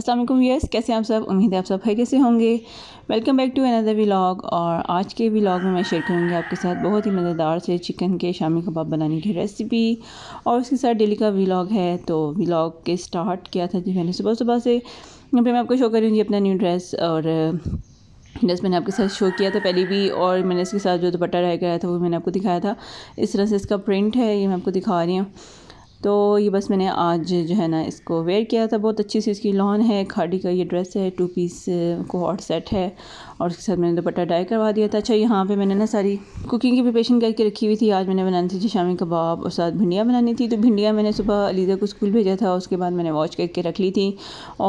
Aslam yes कैसे आप सब उम्मीद है आप सब खैर से होंगे welcome back to another vlog और आज के व्लाग में मैं शेयर करूँगी आपके साथ बहुत ही मज़ेदार से चिकन के शामी कबाब बनाने की रेसिपी और उसके साथ डेली का व्लाग है तो व्लाग के स्टार्ट किया था जी मैंने सुबह सुबह से यहाँ पर मैं आपको शो करूँगी अपना न्यू ड्रेस और ड्रेस uh, मैंने आपके साथ शो किया था पहले भी और मैंने इसके साथ जो दुपट्टा रह गया था वो मैंने आपको दिखाया था इस तरह से इसका प्रिंट है ये मैं आपको दिखा रही हूँ तो ये बस मैंने आज जो है ना इसको वेयर किया था बहुत अच्छी सी इसकी लॉन है खाड़ी का ये ड्रेस है टू पीस को हॉट सेट है और उसके साथ मैंने दोपट्टा डाई करवा दिया था अच्छा यहाँ पे मैंने ना सारी कुकिंग की प्रिपेशन करके रखी हुई थी आज मैंने बनानी थी शामी कबाब और साथ भिंडियाँ बनानी थी तो भिंडियाँ मैंने सुबह अलीज़ा को स्कूल भेजा था उसके बाद मैंने वॉश करके रख ली थी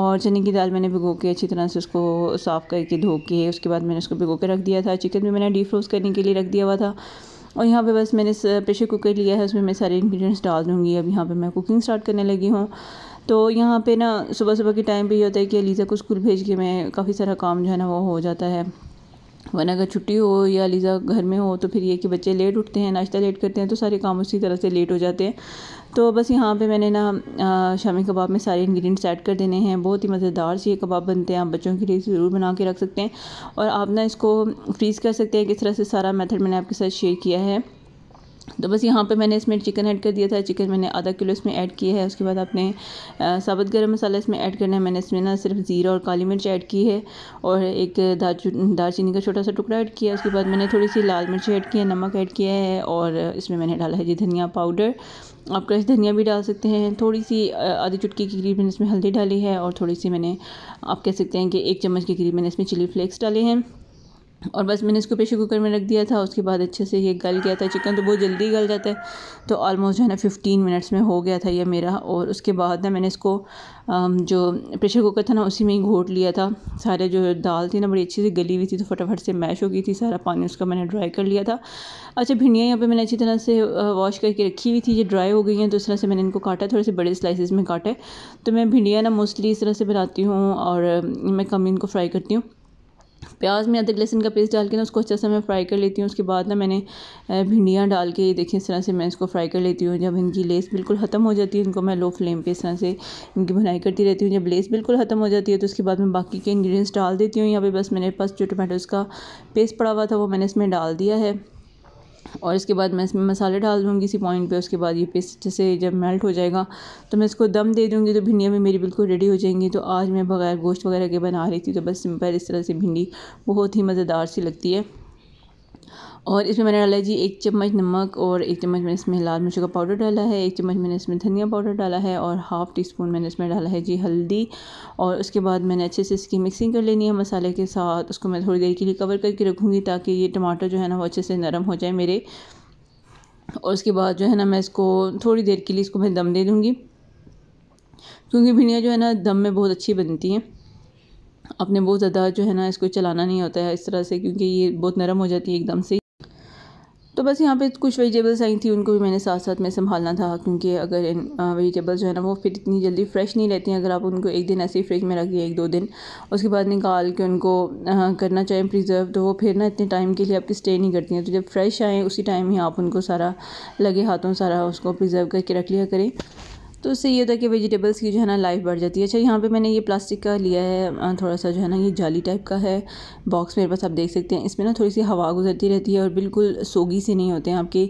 और चने की दाल मैंने भिगो के अच्छी तरह से उसको साफ़ करके धो के उसके बाद मैंने उसको भिगो के रख दिया था चिकन भी मैंने डीप फ्रोज करने के लिए रख दिया हुआ था और यहाँ पे बस मैंने प्रेशर कुकर लिया है उसमें मैं सारे इंग्रेडिएंट्स डाल दूँगी अब यहाँ पे मैं कुकिंग स्टार्ट करने लगी हूँ तो यहाँ पे ना सुबह सुबह के टाइम पे ये होता है कि अलीज़ा को स्कूल भेज के मैं काफ़ी सारा काम जो है ना वो हो जाता है वरना अगर छुट्टी हो या लीज़ा घर में हो तो फिर ये कि बच्चे लेट उठते हैं नाश्ता लेट करते हैं तो सारे काम उसी तरह से लेट हो जाते हैं तो बस यहाँ पे मैंने ना शामी कबाब में सारे इंग्रेडिएंट्स ऐड कर देने हैं बहुत ही मज़ेदार से ये कबाब बनते हैं आप बच्चों के लिए ज़रूर बना के रख सकते हैं और आप ना इसको फ्रीज़ कर सकते हैं किस तरह से सारा मेथड मैंने आपके साथ शेयर किया है तो बस यहाँ पे मैंने इसमें चिकन ऐड कर दिया था चिकन मैंने आधा किलो इसमें ऐड किया है उसके बाद आपने साबुत गर्म मसाला इसमें ऐड करना है मैंने इसमें ना सिर्फ ज़ीरा और काली मिर्च ऐड की है और एक दालचीनी का छोटा सा टुकड़ा ऐड किया है उसके बाद मैंने थोड़ी सी लाल मिर्च ऐड की है नमक ऐड किया है और इसमें मैंने डाला है जी धनिया पाउडर आप क्रश धनिया भी डाल सकते हैं थोड़ी सी आधी चुटकी के करीब मैंने इसमें हल्दी डाली है और थोड़ी सी मैंने आप कह सकते हैं कि एक चम्मच के करीब मैंने इसमें चिली फ्लेक्स डाले हैं और बस मैंने इसको प्रेशर कुकर में रख दिया था उसके बाद अच्छे से ये गल गया था चिकन तो बहुत जल्दी गल जाता है तो ऑलमोस्ट जो है ना फिफ्टीन मिनट्स में हो गया था ये मेरा और उसके बाद ना मैंने इसको जो प्रेशर कुकर था ना उसी में ही घोट लिया था सारे जो दाल थी ना बड़ी अच्छी से गली हुई थी तो फटाफट से मैश हो गई थी सारा पानी उसका मैंने ड्राई कर लिया था अच्छा भिंडियाँ यहाँ पर मैंने अच्छी तरह से वॉश करके रखी हुई थी ये ड्राई हो गई हैं तो इस तरह से मैंने इनको काटा थोड़े से बड़े स्लाइसिस में काटे तो मैं भिंडियाँ ना मोस्टली इस तरह से बनाती हूँ और मैं कम इनको फ्राई करती हूँ प्याज में अदरक लहसुन का पेस्ट डाल के ना उसको अच्छे से मैं फ्राई कर लेती हूँ उसके बाद ना मैंने भिंडियाँ डाल के देखिए इस तरह से मैं इसको फ्राई कर लेती हूँ जब इनकी लेस बिल्कुल ख़त्म हो जाती है इनको मैं लो फ्लेम पे इस तरह से इनकी भुनाई करती रहती हूँ जब लेस बिल्कुल ख़त्म हो जाती है तो उसके बाद मैं बाकी के इंग्रेडिएंट्स डाल देती हूँ यहाँ फिर बस मेरे पास जो टमाटोज़ का पेस्ट पड़ा हुआ था वो मैंने इसमें डाल दिया है और इसके बाद मैं इसमें मसाले डाल दूँगी इसी पॉइंट पे उसके बाद ये पेस्ट अच्छे से जब मेल्ट हो जाएगा तो मैं इसको दम दे दूँगी तो भिंडियाँ भी मेरी बिल्कुल रेडी हो जाएंगी तो आज मैं बगैर गोश्त वगैरह के बना रही थी तो बस सिंपल इस तरह से भिंडी बहुत ही मज़ेदार सी लगती है और इसमें मैंने डाला है जी एक चम्मच नमक और एक चम्मच मैंने इसमें लाल मिर्च का पाउडर डाला है एक चम्मच मैंने इसमें धनिया पाउडर डाला है और हाफ़ टी स्पून मैंने इसमें डाला है जी हल्दी और उसके बाद मैंने अच्छे से इसकी मिक्सिंग कर लेनी है मसाले के साथ उसको मैं थोड़ी देर के लिए कवर करके रखूँगी ताकि ये टमाटर जो है ना वो अच्छे से नरम हो जाए मेरे और उसके बाद जो है ना मैं इसको थोड़ी देर के लिए इसको मैं दम दे दूँगी क्योंकि भिंडियाँ जो है ना दम में बहुत अच्छी बनती हैं आपने बहुत ज़्यादा जो है ना इसको चलाना नहीं होता है इस तरह से क्योंकि ये बहुत नरम हो जाती है एकदम से तो बस यहाँ पे कुछ वेजिटेबल्स आई थी उनको भी मैंने साथ साथ में संभालना था क्योंकि अगर इन वेजिटेबल्स जो है ना वो फिर इतनी जल्दी फ्रेश नहीं रहती हैं अगर आप उनको एक दिन ऐसे ही फ्रिज में रखिए एक दो दिन उसके बाद निकाल के उनको आ, करना चाहें प्रिजर्व तो वो फिर ना इतने टाइम के लिए आपकी स्टे नहीं करती हैं तो जब फ्रेश आएँ उसी टाइम ही आप उनको सारा लगे हाथों सारा उसको प्रिजर्व करके रख लिया करें तो इससे ये होता है कि वेजिटेबल्स की जो है ना लाइफ बढ़ जाती है अच्छा यहाँ पे मैंने ये प्लास्टिक का लिया है थोड़ा सा जो है ना ये जाली टाइप का है बॉक्स मेरे पास आप देख सकते हैं इसमें ना थोड़ी सी हवा गुजरती रहती है और बिल्कुल सोगी से नहीं होते हैं आपके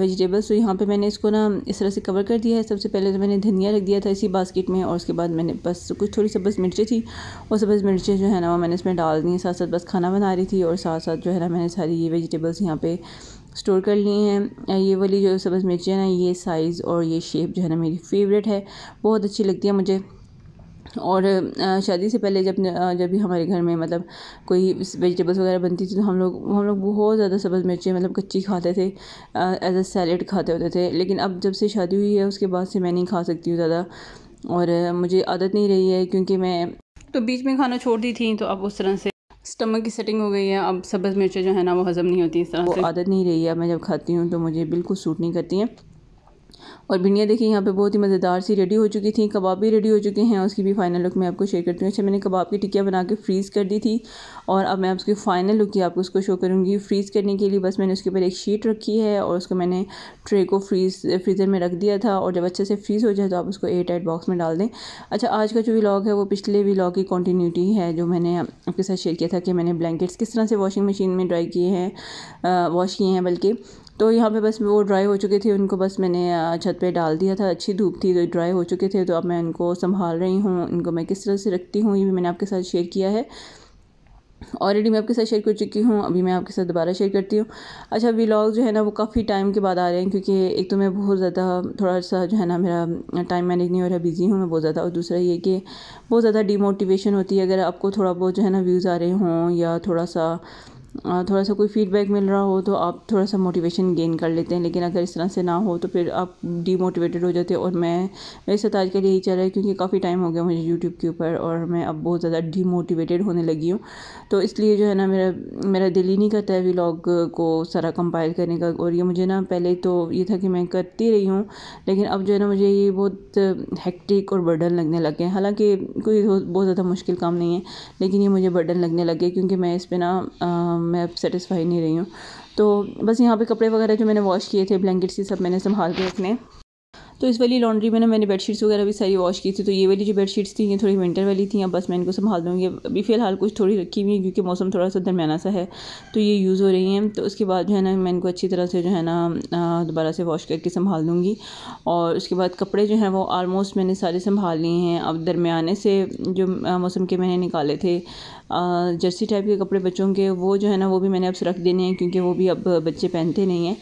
वेजिटेबल्स तो यहाँ पर मैंने इसको ना इस तरह से कवर कर दिया है सबसे पहले तो मैंने धनिया रख दिया था इसी बास्केट में और उसके बाद मैंने बस कुछ थोड़ी सब्ज़ मिर्चें थी और सब्ज़ मिर्चें जो है ना वो मैंने इसमें डाल दी साथ साथ बस खाना बना रही थी और साथ साथ जो है ना मैंने सारी ये वेजिटेबल्स यहाँ पर स्टोर कर लिए हैं ये वाली जो सब्ज़ है ना ये साइज़ और ये शेप जो है ना मेरी फेवरेट है बहुत अच्छी लगती है मुझे और शादी से पहले जब जब भी हमारे घर में मतलब कोई वेजिटेबल्स वगैरह बनती थी तो हम लोग हम लोग बहुत ज़्यादा सब्ज़ मिर्चें मतलब कच्ची खाते थे एज अ सैलड खाते होते थे लेकिन अब जब से शादी हुई है उसके बाद से मैं नहीं खा सकती हूँ ज़्यादा और मुझे आदत नहीं रही है क्योंकि मैं तो बीच में खाना छोड़ दी थी तो अब उस तरह से स्टमक की सेटिंग हो गई है अब सब्ज़ मिर्चें जो है ना वो हज़म नहीं होती इस तरह वो आदत नहीं रही है मैं जब खाती हूँ तो मुझे बिल्कुल सूट नहीं करती हैं और भिंडिया देखिए यहाँ पे बहुत ही मज़ेदार सी रेडी हो चुकी थी कबाब भी रेडी हो चुके हैं उसकी भी फाइनल लुक मैं आपको शेयर करती हूँ अच्छा मैंने कबाब की टिकिया बना के फ्रीज़ कर दी थी और अब मैं उसकी फ़ाइनल लुक ही आपको उसको शो करूँगी फ्रीज़ करने के लिए बस मैंने उसके ऊपर एक शीट रखी है और उसको मैंने ट्रे को फ्रीज़ फ्रीज़र में रख दिया था और जब अच्छे से फ्रीज़ हो जाए तो आप उसको एयर टाइट बॉक्स में डाल दें अच्छा आज का जो व्लॉग है वो पिछले व्लॉग की कॉन्टीन्यूटी है जो मैंने आपके साथ शेयर किया था कि मैंने ब्लैंकेट्स किस तरह से वॉशिंग मशीन में ड्राई किए हैं वॉश किए हैं बल्कि तो यहाँ पे बस वो ड्राई हो चुके थे उनको बस मैंने छत पे डाल दिया था अच्छी धूप थी तो ड्राई हो चुके थे तो अब मैं इनको संभाल रही हूँ इनको मैं किस तरह से रखती हूँ ये भी मैंने आपके साथ शेयर किया है ऑलरेडी मैं आपके साथ शेयर कर चुकी हूँ अभी मैं आपके साथ दोबारा शेयर करती हूँ अच्छा व्लॉग जो है ना वो काफ़ी टाइम के बाद आ रहे हैं क्योंकि एक तो मैं बहुत ज़्यादा थोड़ा सा जो है ना मेरा टाइम मैनेज नहीं हो रहा बिज़ी हूँ मैं बहुत ज़्यादा और दूसरा ये कि बहुत ज़्यादा डीमोटिवेशन होती है अगर आपको थोड़ा बहुत जो है ना व्यूज़ आ रहे हों या थोड़ा सा थोड़ा सा कोई फीडबैक मिल रहा हो तो आप थोड़ा सा मोटिवेशन गेन कर लेते हैं लेकिन अगर इस तरह से ना हो तो फिर आप डीमोटिवेटेड हो जाते हैं और मैं मेरे साथ आज के लिए यही चल रहा है क्योंकि काफ़ी टाइम हो गया मुझे यूट्यूब के ऊपर और मैं अब बहुत ज़्यादा डीमोटिवेटेड होने लगी हूँ तो इसलिए जो है ना मेरा मेरा दिल ही नहीं करता है व्लॉग को सारा कंपाइल करने का और ये मुझे ना पहले तो ये था कि मैं करती रही हूँ लेकिन अब जो है ना मुझे ये बहुत हैक्टिक और बर्डन लगने लगे हैं हालाँकि कोई बहुत ज़्यादा मुश्किल काम नहीं है लेकिन ये मुझे बर्डन लगने लगे क्योंकि मैं इस पर ना मैं अब सेटिस्फाई नहीं रही हूँ तो बस यहाँ पे कपड़े वगैरह जो मैंने वॉश किए थे ब्लैंकेट्स ये सब मैंने संभाल के रखने तो इस वाली लॉन्ड्री में ना मैंने बेडशीट्स वगैरह भी सारी वॉश की थी तो ये वाली जो बेडशीट्स थी ये थोड़ी विंटर वाली थी अब बस मैं इनको संभाल दूँगी अभी फ़िलहाल कुछ थोड़ी रखी हुई है क्योंकि मौसम थोड़ा सा दरमियाना सा है तो ये यूज़ हो रही हैं तो उसके बाद जो है ना मैं इनको अच्छी तरह से जो है ना दोबारा से वॉश करके संभाल दूँगी और उसके बाद कपड़े जो हैं वो आलमोस्ट मैंने सारे संभाल लिए हैं अब दरमियाने से जो मौसम के मैंने निकाले थे जर्सी टाइप के कपड़े बच्चों के वो जो है ना वो भी मैंने अब रख देने हैं क्योंकि वो भी अब बच्चे पहनते नहीं हैं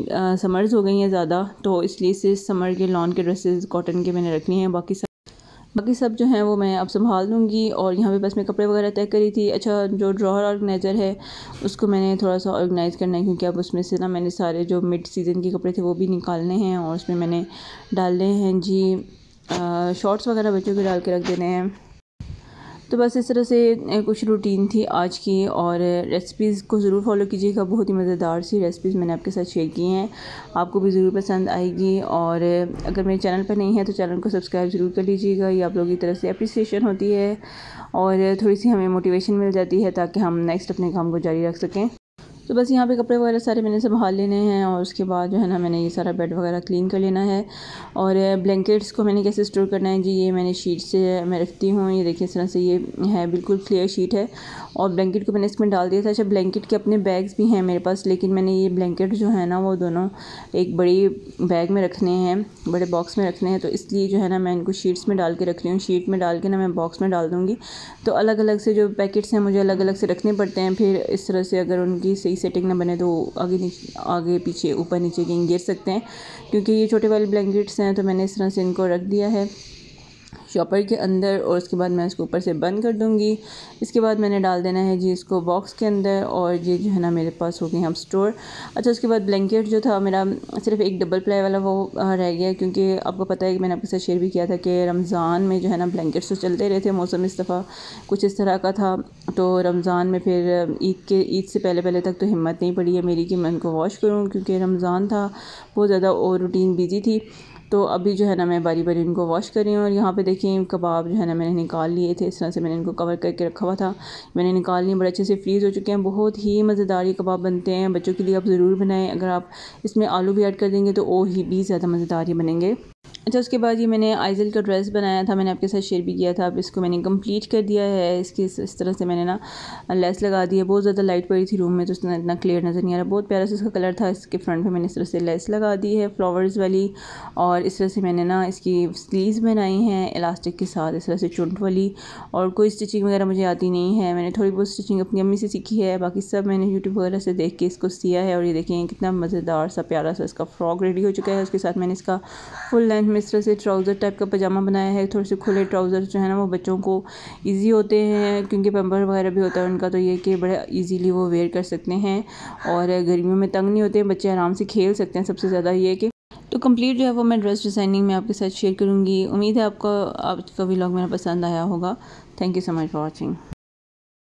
समर्स हो गई हैं ज़्यादा तो इसलिए सिर्फ समर के लॉन के ड्रेसेस कॉटन के मैंने रखनी हैं बाकी सब बाकी सब जो हैं वो मैं अब संभाल लूँगी और यहाँ पे बस मैं कपड़े वगैरह तय करी थी अच्छा जो ड्रॉर ऑर्गेनाइज़र है उसको मैंने थोड़ा सा ऑर्गेनाइज़ करना है क्योंकि अब उसमें से ना मैंने सारे जो मिड सीज़न के कपड़े थे वो भी निकालने हैं और उसमें मैंने डालने हैं जी शॉर्ट्स वगैरह बच्चों के डाल के रख देने हैं तो बस इस तरह से कुछ रूटीन थी आज की और रेसिपीज़ को ज़रूर फॉलो कीजिएगा बहुत ही मज़ेदार सी रेसिपीज़ मैंने आपके साथ शेयर की हैं आपको भी ज़रूर पसंद आएगी और अगर मेरे चैनल पर नहीं है तो चैनल को सब्सक्राइब ज़रूर कर लीजिएगा ये आप लोगों की तरफ से अप्रिसिएशन होती है और थोड़ी सी हमें मोटिवेशन मिल जाती है ताकि हम नेक्स्ट अपने काम को जारी रख सकें तो बस यहाँ पे कपड़े वगैरह सारे मैंने संभाल लेने हैं और उसके बाद जो है ना मैंने ये सारा बेड वगैरह क्लीन कर लेना है और ब्लैंकेट्स को मैंने कैसे स्टोर करना है जी ये मैंने शीट से मैं रखती हूँ ये देखिए इस तरह से ये है बिल्कुल क्लियर शीट है और ब्लैंकेट को मैंने इसमें डाल दिया था अच्छा ब्लैंकेट के अपने बैग्स भी हैं मेरे पास लेकिन मैंने ये ब्लैंकेट जो है ना वो दोनों एक बड़ी बैग में रखने हैं बड़े बॉक्स में रखने हैं तो इसलिए जो है ना मैं इनको शीट्स में डाल के रख रही हूँ शीट में डाल के ना मैं बॉक्स में डाल दूँगी तो अलग अलग से जो पैकेट्स हैं मुझे अलग अलग से रखने पड़ते हैं फिर इस तरह से अगर उनकी सही सेटिंग ना बने तो आगे नीचे आगे पीछे ऊपर नीचे कहीं गिर सकते हैं क्योंकि ये छोटे वाले ब्लैंकेट्स हैं तो मैंने इस तरह से इनको रख दिया है शॉपर के अंदर और उसके बाद मैं इसको ऊपर से बंद कर दूँगी इसके बाद मैंने डाल देना है जी इसको बॉक्स के अंदर और ये जो है ना मेरे पास हो गए हम स्टोर अच्छा उसके बाद ब्लैंकेट जो था मेरा सिर्फ एक डबल प्लाई वाला वो रह गया क्योंकि आपको पता है कि मैंने आपके साथ शेयर भी किया था कि रमज़ान में जो है ना ब्लैंकेट्स तो चलते रहे थे मौसम इस दफ़ा कुछ इस तरह का था तो रमज़ान में फिर ईद के ईद से पहले पहले तक तो हिम्मत नहीं पड़ी है मेरी कि मैं उनको वॉश करूँ क्योंकि रमज़ान था बहुत ज़्यादा और रूटीन बिजी थी तो अभी जो है ना मैं बारी बारी इनको वॉश कर रही हूँ और यहाँ पे देखिए कबाब जो है ना मैंने निकाल लिए थे इस तरह से मैंने इनको कवर करके रखा हुआ था मैंने निकाल लिए बड़े अच्छे से फ्रीज़ हो चुके हैं बहुत ही मज़ेदार ये कबाब बनते हैं बच्चों के लिए आप ज़रूर बनाएँ अगर आप इसमें आलू भी ऐड कर देंगे तो और ही भी ज़्यादा मज़ेदार ये बनेंगे अच्छा उसके बाद ये मैंने आइजल का ड्रेस बनाया था मैंने आपके साथ शेयर भी किया था अब इसको मैंने कंप्लीट कर दिया है इसकी इस, इस तरह से मैंने ना लेस लगा दी है बहुत ज़्यादा लाइट पड़ी थी रूम में तो उसने इतना क्लियर नज़र नहीं आ रहा बहुत प्यारा सा इसका कलर था इसके फ्रंट पे मैंने इस तरह से लेस लगा दी है फ्लावर्स वाली और इस तरह से मैंने ना इसकी स्लीव बनाई हैं इलास्टिक के साथ इस तरह से चुंट वाली और कोई स्टिचिंग वगैरह मुझे आती नहीं है मैंने थोड़ी बहुत स्टिचिंग अपनी अम्मी से सीखी है बाकी सब मैंने यूट्यूब वगैरह से देख के इसको सिया है और ये देखें कितना मज़ेदार सा प्यारा सा इसका फ्रॉक रेडी हो चुका है उसके साथ मैंने इसका फुल लेंथ हमने इस तरह से ट्राउज़र टाइप का पजामा बनाया है थोड़े से खुले ट्राउज़र जो है ना वो बच्चों को ईजी होते हैं क्योंकि पम्पर वगैरह भी होता है उनका तो ये कि बड़े ईजीली वो वेयर कर सकते हैं और गर्मियों में तंग नहीं होते बच्चे आराम से खेल सकते हैं सबसे ज़्यादा ये कि तो कंप्लीट जो है वो मैं ड्रेस डिज़ाइनिंग में आपके साथ शेयर करूँगी उम्मीद है आपका आपका व्लॉग मेरा पसंद आया होगा thank you so much for watching